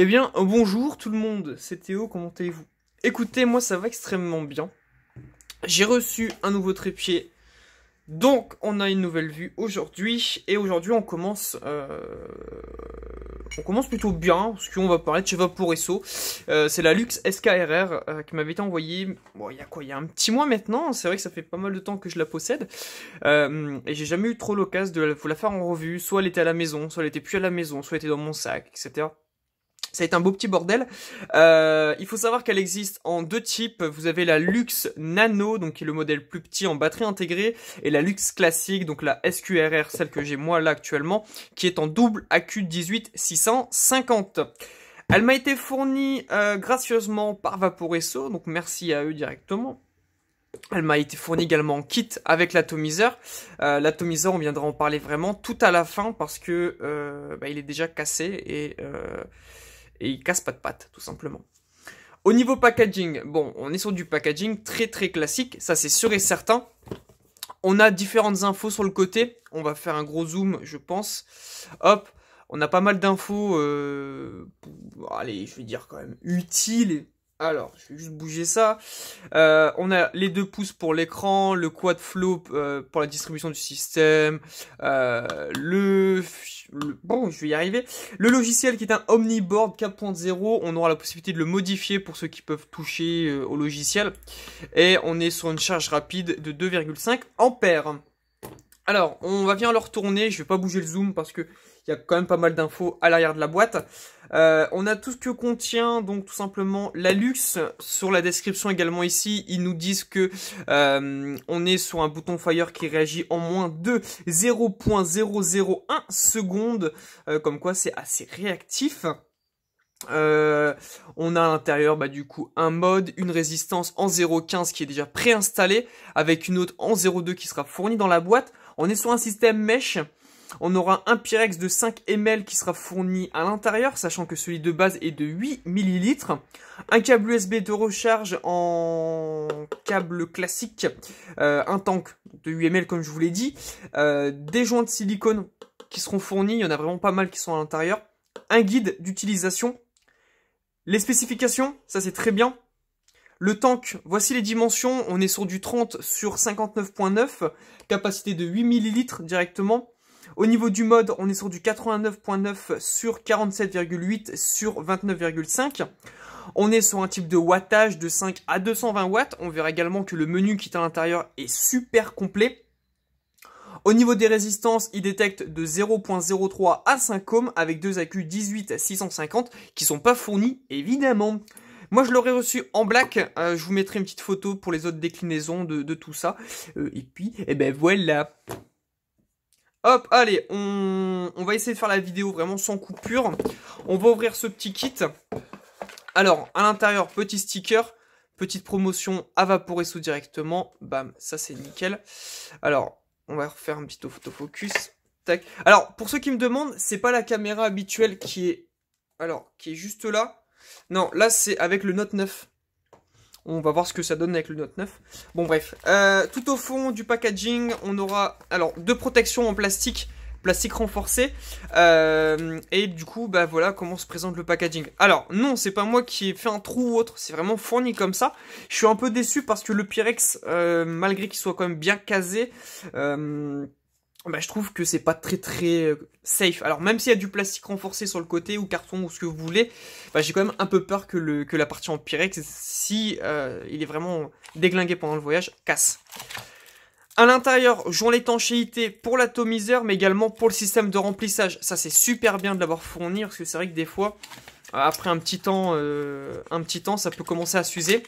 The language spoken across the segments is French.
Eh bien, bonjour tout le monde, c'est Théo, comment allez-vous Écoutez, moi ça va extrêmement bien. J'ai reçu un nouveau trépied, donc on a une nouvelle vue aujourd'hui, et aujourd'hui on commence... Euh... On commence plutôt bien, parce qu'on va parler de chez Vaporesso. Euh, c'est la Lux SKRR euh, qui m'avait été envoyée, bon, il y a quoi, il y a un petit mois maintenant, c'est vrai que ça fait pas mal de temps que je la possède, euh, et j'ai jamais eu trop l'occasion de la faire en revue, soit elle était à la maison, soit elle était plus à la maison, soit elle était dans mon sac, etc. Ça été un beau petit bordel. Euh, il faut savoir qu'elle existe en deux types. Vous avez la Lux Nano, donc qui est le modèle plus petit en batterie intégrée, et la Lux classique, donc la SQRR, celle que j'ai moi là actuellement, qui est en double aq 18650 Elle m'a été fournie euh, gracieusement par Vaporesso, donc merci à eux directement. Elle m'a été fournie également en kit avec l'atomiseur. Euh, l'atomiseur, on viendra en parler vraiment tout à la fin parce que bah, il est déjà cassé et et il casse pas de pâte, tout simplement. Au niveau packaging, bon, on est sur du packaging très très classique, ça c'est sûr et certain. On a différentes infos sur le côté, on va faire un gros zoom, je pense. Hop, on a pas mal d'infos, euh, allez, je vais dire quand même utiles, alors, je vais juste bouger ça. Euh, on a les deux pouces pour l'écran, le quad flow euh, pour la distribution du système, euh, le, Bon, je vais y arriver. Le logiciel qui est un Omniboard 4.0, on aura la possibilité de le modifier pour ceux qui peuvent toucher au logiciel. Et on est sur une charge rapide de 2,5 ampères. Alors, on va bien le retourner, je vais pas bouger le zoom parce que il y a quand même pas mal d'infos à l'arrière de la boîte. Euh, on a tout ce que contient donc tout simplement la luxe sur la description également ici ils nous disent que euh, on est sur un bouton fire qui réagit en moins de 0.001 secondes euh, comme quoi c'est assez réactif on a à l'intérieur bah, du coup un mode, une résistance en 0.15 qui est déjà préinstallée, avec une autre en 0.2 qui sera fournie dans la boîte. On est sur un système mesh on aura un Pyrex de 5 ml qui sera fourni à l'intérieur, sachant que celui de base est de 8 ml. Un câble USB de recharge en câble classique, euh, un tank de 8 ml comme je vous l'ai dit, euh, des joints de silicone qui seront fournis, il y en a vraiment pas mal qui sont à l'intérieur, un guide d'utilisation, les spécifications, ça c'est très bien, le tank, voici les dimensions, on est sur du 30 sur 59.9, capacité de 8 ml directement, au niveau du mode, on est sur du 89.9 sur 47,8 sur 29,5. On est sur un type de wattage de 5 à 220 watts. On verra également que le menu qui est à l'intérieur est super complet. Au niveau des résistances, il détecte de 0.03 à 5 ohms avec deux accus 18 à 650 qui sont pas fournis évidemment. Moi je l'aurais reçu en black, euh, je vous mettrai une petite photo pour les autres déclinaisons de, tout ça. Euh, et puis, et eh ben voilà Hop, allez, on, va essayer de faire la vidéo vraiment sans coupure. On va ouvrir ce petit kit. Alors, à l'intérieur, petit sticker, petite promotion à vaporer sous directement. Bam, ça c'est nickel. Alors, on va refaire un petit autofocus. Tac. Alors, pour ceux qui me demandent, c'est pas la caméra habituelle qui est... Alors, qui est juste là. Non, là c'est avec le Note 9. On va voir ce que ça donne avec le Note 9. Bon bref, euh, tout au fond du packaging, on aura alors deux protections en plastique, plastique renforcé. Euh, et du coup, bah voilà comment se présente le packaging. Alors non, c'est pas moi qui ai fait un trou ou autre, c'est vraiment fourni comme ça. Je suis un peu déçu parce que le Pyrex, euh, malgré qu'il soit quand même bien casé, bah, je trouve que c'est pas très très euh, safe. Alors même s'il y a du plastique renforcé sur le côté ou carton ou ce que vous voulez, bah, j'ai quand même un peu peur que, le, que la partie en pyrex, si euh, il est vraiment déglingué pendant le voyage, casse. À l'intérieur, joint l'étanchéité pour l'atomiseur, mais également pour le système de remplissage. Ça, c'est super bien de l'avoir fourni, parce que c'est vrai que des fois, après un petit temps, euh, un petit temps, ça peut commencer à s'user.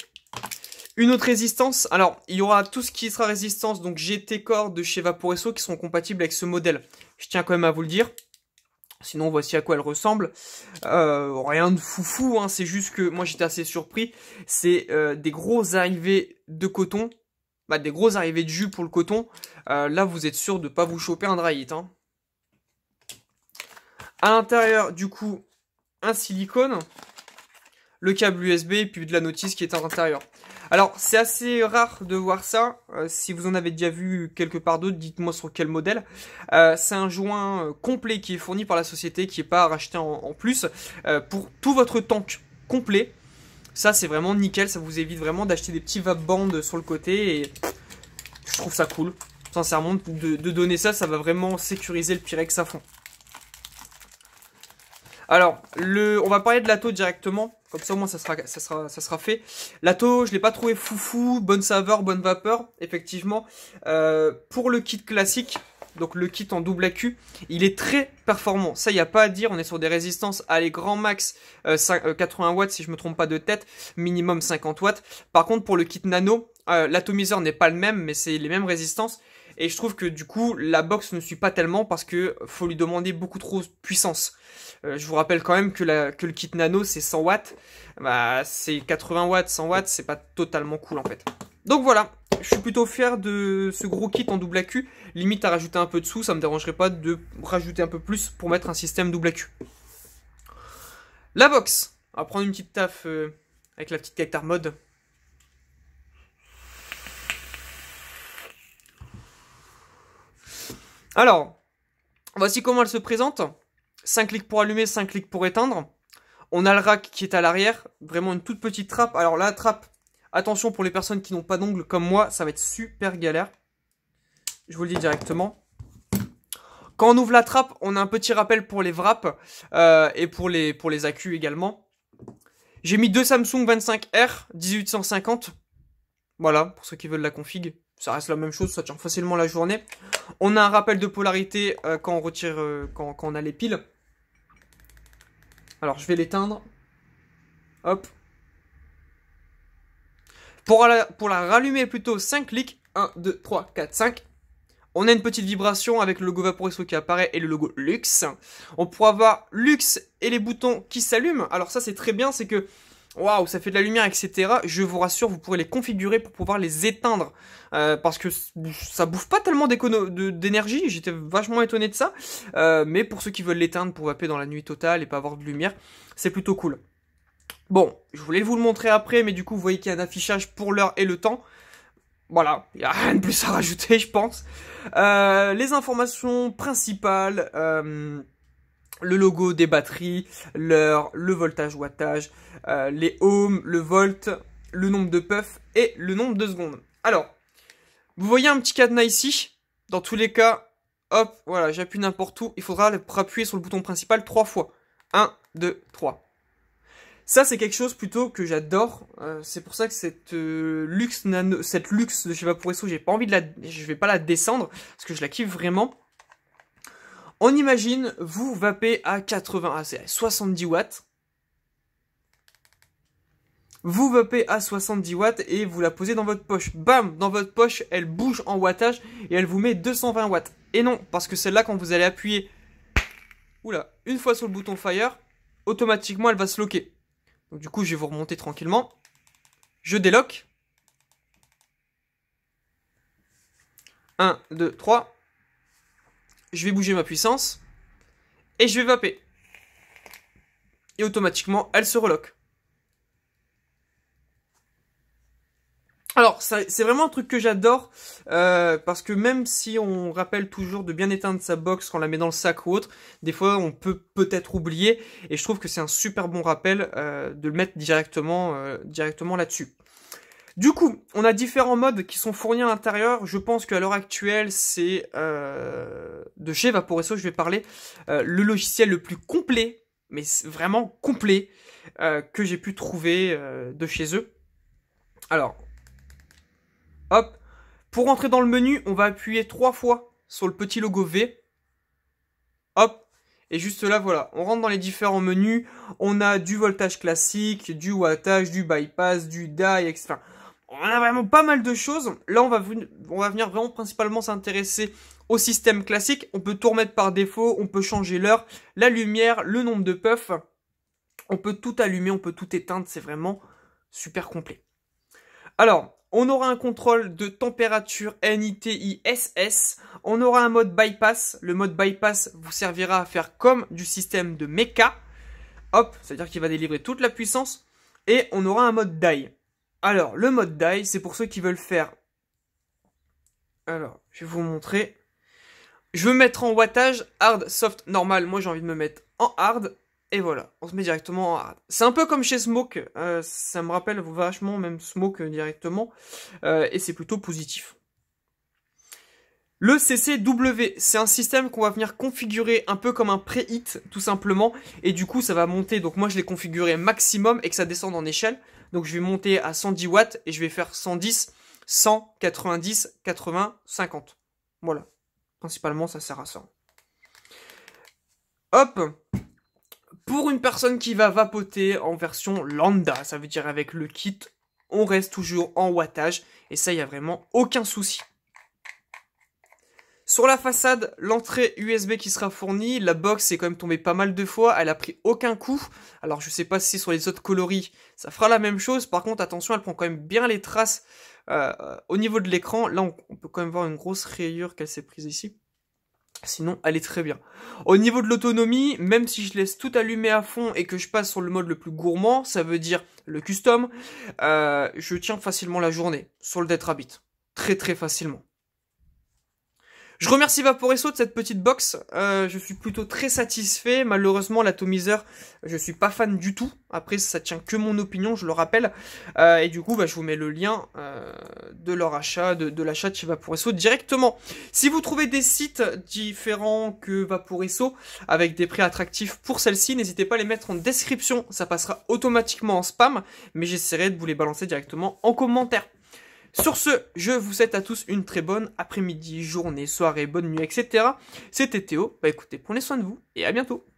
Une autre résistance, alors il y aura tout ce qui sera résistance, donc GT Core de chez Vaporesso qui seront compatibles avec ce modèle. Je tiens quand même à vous le dire. Sinon, voici à quoi elle ressemble. Euh, rien de foufou, hein, c'est juste que moi j'étais assez surpris. C'est euh, des gros arrivées de coton, bah, des gros arrivées de jus pour le coton. Euh, là, vous êtes sûr de ne pas vous choper un dry hit. Hein. À l'intérieur, du coup, un silicone le câble USB et puis de la notice qui est à l'intérieur. Alors, c'est assez rare de voir ça. Euh, si vous en avez déjà vu quelque part d'autre, dites-moi sur quel modèle. Euh, c'est un joint euh, complet qui est fourni par la société, qui n'est pas à en, en plus, pour tout votre tank complet. Ça, c'est vraiment nickel. Ça vous évite vraiment d'acheter des petits vape bandes sur le côté. Et je trouve ça cool. Sincèrement, de, de donner ça, ça va vraiment sécuriser le Pyrex à fond. Alors, le, on va parler de l'ATO directement. Comme ça, au moins, ça sera, ça sera, ça sera fait. L'Ato, je l'ai pas trouvé foufou. Bonne saveur, bonne vapeur. Effectivement, euh, pour le kit classique, donc le kit en double AQ, il est très performant. Ça, il n'y a pas à dire. On est sur des résistances à les grands max 80 euh, euh, watts, si je me trompe pas de tête. Minimum 50 watts. Par contre, pour le kit nano, l'atomiseur n'est pas le même, mais c'est les mêmes résistances. Et je trouve que du coup, la box ne suit pas tellement parce que faut lui demander beaucoup trop de puissance. Euh, je vous rappelle quand même que, le kit nano, c'est 100 watts. Bah, c'est 80 watts, 100 watts, c'est pas totalement cool en fait. Donc voilà, je suis plutôt fier de ce gros kit en double AQ. Limite à rajouter un peu de sous, ça me dérangerait pas de rajouter un peu plus pour mettre un système double AQ. La box. On va prendre une petite taf euh, avec la petite cactar mode. Alors, voici comment elle se présente. 5 clics pour allumer, 5 clics pour éteindre. On a le rack qui est à l'arrière, vraiment une toute petite trappe. Alors la trappe, attention pour les personnes qui n'ont pas d'ongles comme moi, ça va être super galère. Je vous le dis directement. Quand on ouvre la trappe, on a un petit rappel pour les wraps euh, et pour les, pour les accus également. J'ai mis deux Samsung 25R 1850. Voilà, pour ceux qui veulent la config ça reste la même chose, ça tient facilement la journée. On a un rappel de polarité euh, quand on retire, euh, quand, on a les piles. Alors je vais l'éteindre. Hop. Pour la, pour la rallumer plutôt, 5 clics. 1, 2, 3, 4, 5. On a une petite vibration avec le logo Vaporesso qui apparaît et le logo Luxe. On pourra voir Luxe et les boutons qui s'allument. Alors ça c'est très bien, c'est que waouh, ça fait de la lumière, etc. Je vous rassure, vous pourrez les configurer pour pouvoir les éteindre. Euh, parce que ça bouffe pas tellement d'énergie, j'étais vachement étonné de ça. Euh, mais pour ceux qui veulent l'éteindre pour vaper dans la nuit totale et pas avoir de lumière, c'est plutôt cool. Bon, je voulais vous le montrer après, mais du coup, vous voyez qu'il y a un affichage pour l'heure et le temps. Voilà, il n'y a rien de plus à rajouter, je pense. Euh, les informations principales le logo des batteries, l'heure, le voltage wattage, euh, les ohms, le volt, le nombre de puffs et le nombre de secondes. Alors, vous voyez un petit cadenas ici. Dans tous les cas, hop, voilà, j'appuie n'importe où. Il faudra appuyer sur le bouton principal trois fois. 1, 2, 3. Ça, c'est quelque chose plutôt que j'adore. Euh, c'est pour ça que cette euh, luxe nano, cette luxe de chez Vaporesso, j'ai pas envie de la, je vais pas la descendre parce que je la kiffe vraiment. On imagine, vous vapez à 80, ah, à 70 watts. Vous vapez à 70 watts et vous la posez dans votre poche. Bam Dans votre poche, elle bouge en wattage et elle vous met 220 watts. Et non, parce que celle-là, quand vous allez appuyer là, une fois sur le bouton Fire, automatiquement, elle va se loquer. Donc du coup, je vais vous remonter tranquillement. Je déloque. 1, 2, 3 je vais bouger ma puissance, et je vais vaper. Et automatiquement, elle se reloque. Alors, c'est vraiment un truc que j'adore, euh, parce que même si on rappelle toujours de bien éteindre sa box quand on la met dans le sac ou autre, des fois on peut peut-être oublier, et je trouve que c'est un super bon rappel euh, de le mettre directement, euh, directement là-dessus. Du coup, on a différents modes qui sont fournis à l'intérieur. Je pense qu'à l'heure actuelle, c'est euh, de chez Vaporesso, je vais parler, euh, le logiciel le plus complet, mais vraiment complet, euh, que j'ai pu trouver de chez eux. Alors, hop, pour rentrer dans le menu, on va appuyer trois fois sur le petit logo V. Hop, et juste là, voilà, on rentre dans les différents menus. On a du voltage classique, du wattage, du bypass, du die, etc on a vraiment pas mal de choses. Là, on va, venir vraiment principalement s'intéresser au système classique. On peut tout remettre par défaut, on peut changer l'heure, la lumière, le nombre de puffs. On peut tout allumer, on peut tout éteindre, c'est vraiment super complet. Alors, on aura un contrôle de température NITISS, on aura un mode bypass, le mode bypass vous servira à faire comme du système de mecha, hop, c'est-à-dire qu'il va délivrer toute la puissance, et on aura un mode die. Alors, le mode die, c'est pour ceux qui veulent faire... Alors, je vais vous montrer. Je veux mettre en wattage hard, soft, normal. Moi, j'ai envie de me mettre en hard. Et voilà, on se met directement en hard. C'est un peu comme chez Smoke. Euh, ça me rappelle vachement même Smoke euh, directement. Euh, et c'est plutôt positif. Le CCW, c'est un système qu'on va venir configurer un peu comme un pré-hit, tout simplement, et du coup ça va monter, donc moi je l'ai configuré maximum et que ça descende en échelle. Donc je vais monter à 110 watts et je vais faire 110, 190, 80, 50. Voilà. Principalement, ça sert à ça. Hop Pour une personne qui va vapoter en version lambda, ça veut dire avec le kit, on reste toujours en wattage. Et ça, il n'y a vraiment aucun souci. Sur la façade, l'entrée USB qui sera fournie, la box est quand même tombée pas mal de fois, elle a pris aucun coup. Alors je sais pas si sur les autres coloris, ça fera la même chose. Par contre, attention, elle prend quand même bien les traces euh, au niveau de l'écran. Là, on, peut quand même voir une grosse rayure qu'elle s'est prise ici. Sinon, elle est très bien. Au niveau de l'autonomie, même si je laisse tout allumé à fond et que je passe sur le mode le plus gourmand, ça veut dire le custom, euh, je tiens facilement la journée sur le Dead Rabbit. Très très facilement. Je remercie Vaporesso de cette petite box. Euh, je suis plutôt très satisfait. Malheureusement, l'atomiseur, je suis pas fan du tout. Après, ça tient que mon opinion, je le rappelle. Euh, et du coup, bah, je vous mets le lien euh, de leur achat, de, l'achat de chez Vaporesso directement. Si vous trouvez des sites différents que Vaporesso, avec des prix attractifs pour celle-ci, n'hésitez pas à les mettre en description. Ça passera automatiquement en spam, mais j'essaierai de vous les balancer directement en commentaire. Sur ce, je vous souhaite à tous une très bonne après-midi, journée, soirée, bonne nuit, etc. C'était Théo. Bah écoutez, prenez soin de vous et à bientôt.